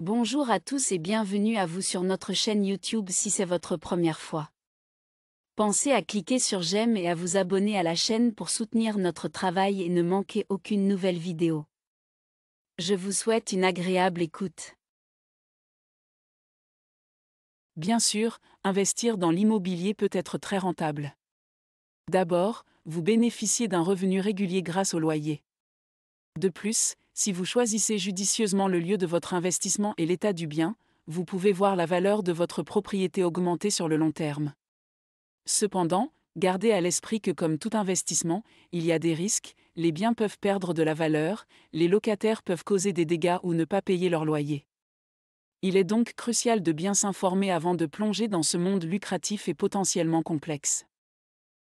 Bonjour à tous et bienvenue à vous sur notre chaîne YouTube si c'est votre première fois. Pensez à cliquer sur j'aime et à vous abonner à la chaîne pour soutenir notre travail et ne manquer aucune nouvelle vidéo. Je vous souhaite une agréable écoute. Bien sûr, investir dans l'immobilier peut être très rentable. D'abord, vous bénéficiez d'un revenu régulier grâce au loyer. De plus, si vous choisissez judicieusement le lieu de votre investissement et l'état du bien, vous pouvez voir la valeur de votre propriété augmenter sur le long terme. Cependant, gardez à l'esprit que comme tout investissement, il y a des risques, les biens peuvent perdre de la valeur, les locataires peuvent causer des dégâts ou ne pas payer leur loyer. Il est donc crucial de bien s'informer avant de plonger dans ce monde lucratif et potentiellement complexe.